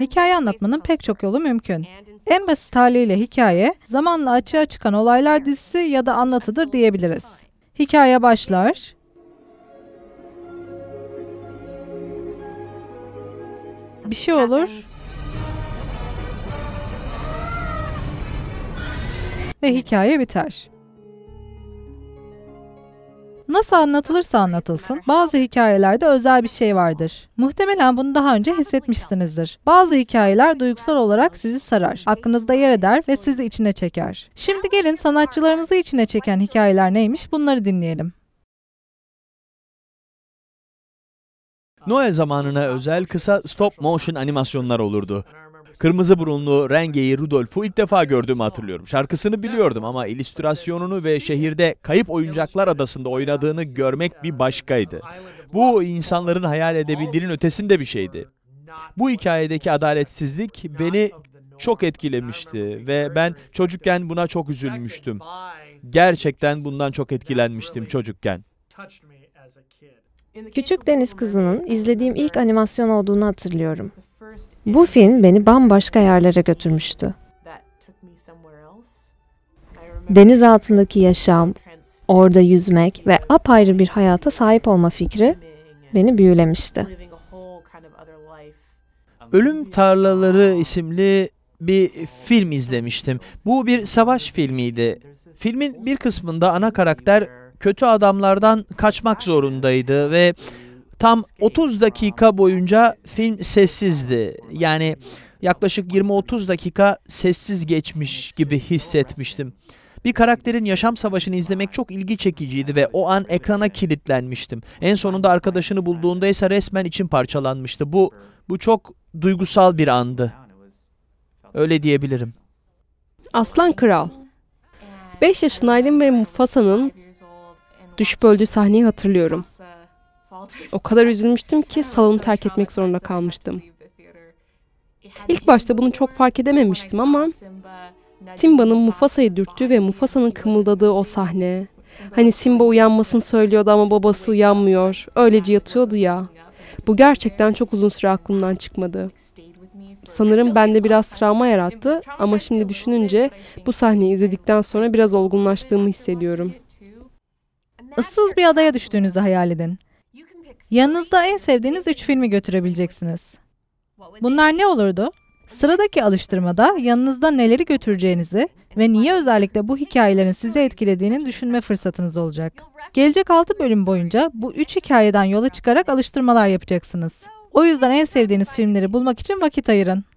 Hikaye anlatmanın pek çok yolu mümkün. En basit haliyle hikaye, zamanla açığa çıkan olaylar dizisi ya da anlatıdır diyebiliriz. Hikaye başlar, bir şey olur ve hikaye biter. Nasıl anlatılırsa anlatılsın bazı hikayelerde özel bir şey vardır. Muhtemelen bunu daha önce hissetmişsinizdir. Bazı hikayeler duygusal olarak sizi sarar, aklınızda yer eder ve sizi içine çeker. Şimdi gelin sanatçılarımızı içine çeken hikayeler neymiş bunları dinleyelim. Noel zamanına özel kısa stop motion animasyonlar olurdu. Kırmızı burunlu Renge'yi Rudolf'u ilk defa gördüğümü hatırlıyorum. Şarkısını biliyordum ama illüstrasyonunu ve şehirde Kayıp Oyuncaklar Adası'nda oynadığını görmek bir başkaydı. Bu insanların hayal edebildiğinin ötesinde bir şeydi. Bu hikayedeki adaletsizlik beni çok etkilemişti ve ben çocukken buna çok üzülmüştüm. Gerçekten bundan çok etkilenmiştim çocukken. Küçük Deniz Kızı'nın izlediğim ilk animasyon olduğunu hatırlıyorum. Bu film beni bambaşka yerlere götürmüştü. Deniz altındaki yaşam, orada yüzmek ve apayrı bir hayata sahip olma fikri beni büyülemişti. Ölüm Tarlaları isimli bir film izlemiştim. Bu bir savaş filmiydi. Filmin bir kısmında ana karakter kötü adamlardan kaçmak zorundaydı ve Tam 30 dakika boyunca film sessizdi. Yani yaklaşık 20-30 dakika sessiz geçmiş gibi hissetmiştim. Bir karakterin yaşam savaşını izlemek çok ilgi çekiciydi ve o an ekrana kilitlenmiştim. En sonunda arkadaşını bulduğunda ise resmen içim parçalanmıştı. Bu bu çok duygusal bir andı. Öyle diyebilirim. Aslan Kral 5 yaşındaydım ve Mufasa'nın düşüp öldüğü sahneyi hatırlıyorum. O kadar üzülmüştüm ki salonu terk etmek zorunda kalmıştım. E, İlk başta bunu çok fark edememiştim ama Simba'nın Mufasa'yı dürttüğü ve Mufasa'nın kımıldadığı o sahne. Hani Simba uyanmasını söylüyordu ama babası uyanmıyor. Öylece yatıyordu ya. Bu gerçekten çok uzun süre aklımdan çıkmadı. Sanırım bende biraz travma yarattı ama şimdi düşününce bu sahneyi izledikten sonra biraz olgunlaştığımı hissediyorum. Issız bir adaya düştüğünüzü hayal edin. Yanınızda en sevdiğiniz üç filmi götürebileceksiniz. Bunlar ne olurdu? Sıradaki alıştırmada yanınızda neleri götüreceğinizi ve niye özellikle bu hikayelerin sizi etkilediğini düşünme fırsatınız olacak. Gelecek 6 bölüm boyunca bu 3 hikayeden yola çıkarak alıştırmalar yapacaksınız. O yüzden en sevdiğiniz filmleri bulmak için vakit ayırın.